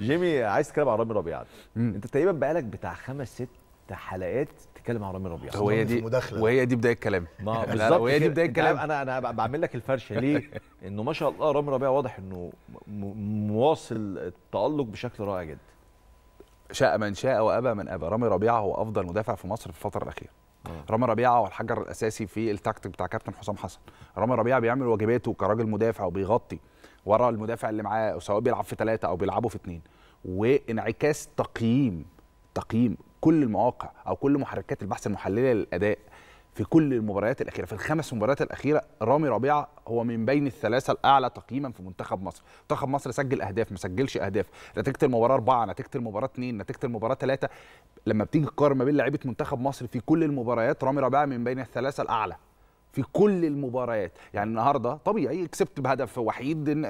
جيمي عايز تتكلم عن رامي ربيعه انت تقريبا بقالك بتاع خمس ست حلقات تتكلم عن رامي ربيعه وهي دي وهي دي بدايه الكلام ما بالظبط وهي دي بدايه الكلام انا انا بعمل لك الفرشه ليه؟ انه ما شاء الله رامي ربيعه واضح انه مواصل التالق بشكل رائع جدا شاء من شاء وابى من ابى رامي ربيعه هو افضل مدافع في مصر في الفتره الاخيره آه. رامي ربيعه هو الحجر الاساسي في التاكتيك بتاع كابتن حسام حسن رامي ربيعه بيعمل واجباته كراجل مدافع وبيغطي ورا المدافع اللي معاه سواء بيلعب في ثلاثه او بيلعبوا في اثنين وانعكاس تقييم تقييم كل المواقع او كل محركات البحث المحلله للاداء في كل المباريات الاخيره في الخمس مباريات الاخيره رامي ربيعه هو من بين الثلاثه الاعلى تقييما في منتخب مصر منتخب مصر سجل اهداف ما سجلش اهداف نتيجه المباراه اربعه نتيجه المباراه اثنين نتيجه المباراه ثلاثه لما بتيجي تقارن ما بين لعيبه منتخب مصر في كل المباريات رامي ربيعه من بين الثلاثه الاعلى في كل المباريات يعني النهارده طبيعي كسبت بهدف وحيد ان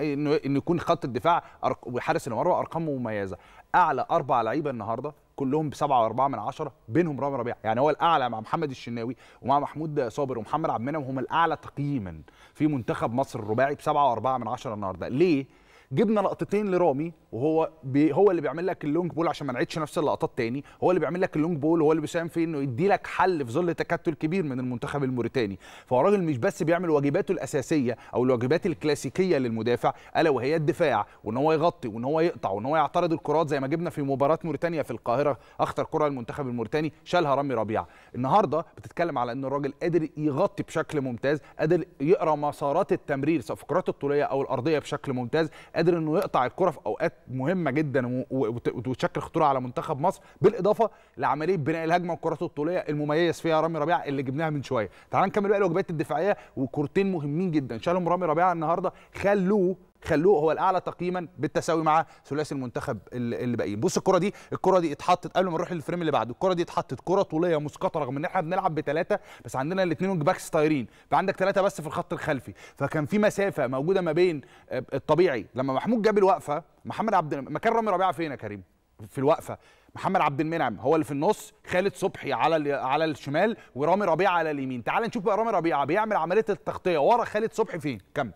ان يكون خط الدفاع وحارس المرمى ارقام مميزه اعلى اربع لعيبه النهارده كلهم ب 7.4 من 10 بينهم رامي ربيعه يعني هو الاعلى مع محمد الشناوي ومع محمود صابر ومحمد عبد المنعم هم الاعلى تقييما في منتخب مصر الرباعي ب 7.4 من 10 النهارده ليه جبنا لقطتين لرامي وهو بي هو اللي بيعمل لك اللونج بول عشان ما نعيدش نفس اللقطات تاني هو اللي بيعمل لك اللونج بول وهو اللي بيساهم في انه يدي لك حل في ظل تكتل كبير من المنتخب الموريتاني فهو راجل مش بس بيعمل واجباته الاساسيه او الواجبات الكلاسيكيه للمدافع الا وهي الدفاع وان هو يغطي وان هو يقطع وان هو يعترض الكرات زي ما جبنا في مباراه موريتانيا في القاهره اخطر كره المنتخب الموريتاني شالها رامي ربيعه النهارده بتتكلم على ان الراجل قادر يغطي بشكل ممتاز قادر يقرا مسارات التمرير سواء في الكرات الطوليه او الارضيه بشكل ممتاز قادر انه يقطع الكره في اوقات مهمه جدا وتشكل خطوره على منتخب مصر بالاضافه لعمليه بناء الهجمه والكرات الطوليه المميز فيها رامي ربيعه اللي جبناها من شويه تعال نكمل بقى الوجبات الدفاعيه وكورتين مهمين جدا شالهم رامي ربيعه النهارده خلوه خلوه هو الاعلى تقييما بالتساوي مع ثلاثي المنتخب اللي باقيين بص الكره دي الكره دي اتحطت قبل ما نروح للفريم اللي بعده الكره دي اتحطت كره طوليه مسقطه رغم ان احنا بنلعب بثلاثه بس عندنا الاثنين وينج باكس طايرين فعندك ثلاثه بس في الخط الخلفي فكان في مسافه موجوده ما بين آه، الطبيعي لما محمود جاب الوقفه محمد عبد مكان رامي ربيعه فين يا كريم في الوقفه محمد عبد المنعم هو اللي في النص خالد صبحي على على الشمال ورامي ربيعه على اليمين تعال نشوف بقى رامي ربيعه بيعمل عمليه التغطيه ورا خالد صبحي فين كمل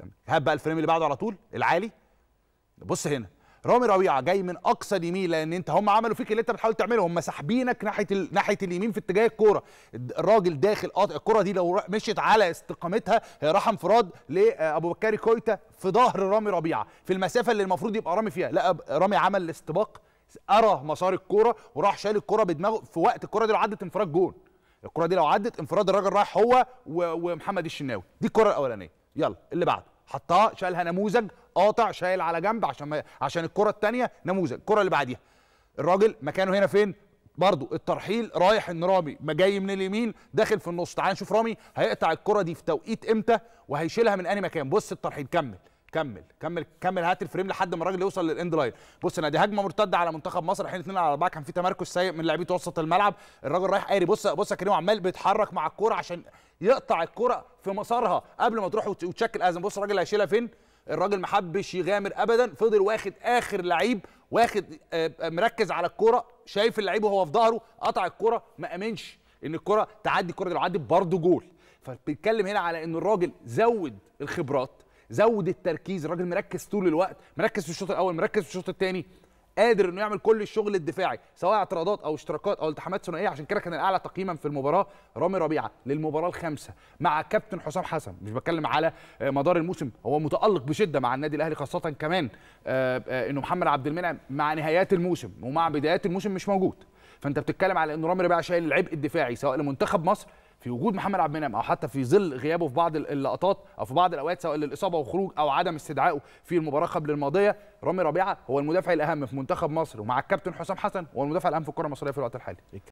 تمام هات بقى الفريم اللي بعده على طول العالي بص هنا رامي ربيعه جاي من اقصى اليمين لان انت هم عملوا فيك اللي انت بتحاول تعمله هم ساحبينك ناحيه ال... ناحيه اليمين في اتجاه الكوره الراجل داخل قاطع الكوره دي لو مشيت على استقامتها هي راح انفراد لابو آه، بكاري كويتا في ظهر رامي ربيعه في المسافه اللي المفروض يبقى رامي فيها لا رامي عمل الاستباق قرا مسار الكوره وراح شال الكوره بدماغه في وقت الكوره دي لو عدت انفراد جون الكوره دي لو عدت انفراد الراجل رايح هو و... ومحمد الشناوي دي الكوره الاولانيه يلا اللي بعده حطها شالها نموذج قاطع شايل على جنب عشان ما عشان الكره الثانيه نموذج الكره اللي بعديها الراجل مكانه هنا فين برضو الترحيل رايح ان رامي ما جاي من اليمين داخل في النص تعال نشوف رامي هيقطع الكره دي في توقيت امتى وهيشيلها من انهي مكان بص الترحيل كمل كمل كمل كمل هات الفريم لحد ما الراجل يوصل للاند لاين بص انا دي هجمه مرتده على منتخب مصر الحين 2 على 4 كان في تمركز سيء من لاعبين وسط الملعب الراجل رايح قاري بص بص يا كريم عمال بيتحرك مع الكوره عشان يقطع الكوره في مسارها قبل ما تروح وتشكل ازمه بص الراجل هيشيلها فين الراجل ما حبش يغامر ابدا فضل واخد اخر لعيب واخد آه، آه، مركز على الكوره شايف اللعيب وهو في ظهره قطع الكوره ما امنش ان الكوره تعدي الكوره دي لو عدت برضه جول فبيتكلم هنا على ان الراجل زود الخبرات زود التركيز الراجل مركز طول الوقت مركز في الشوط الاول مركز في الشوط الثاني قادر انه يعمل كل الشغل الدفاعي سواء اعتراضات او اشتراكات او التحامات ثنائيه عشان كده كان الاعلى تقييما في المباراه رامي ربيعه للمباراه الخامسه مع كابتن حسام حسن مش بتكلم على آه، مدار الموسم هو متالق بشده مع النادي الاهلي خاصه كمان آه، آه، انه محمد عبد المنعم مع نهايات الموسم ومع بدايات الموسم مش موجود فانت بتتكلم على انه رامي ربيعه شايل العبء الدفاعي سواء لمنتخب مصر في وجود محمد عبد المنعم او حتى في ظل غيابه في بعض اللقطات او في بعض الاوقات سواء للاصابه وخروج او عدم استدعائه في المباراه قبل الماضيه رامي ربيعه هو المدافع الاهم في منتخب مصر ومع الكابتن حسام حسن هو المدافع الاهم في الكره المصريه في الوقت الحالي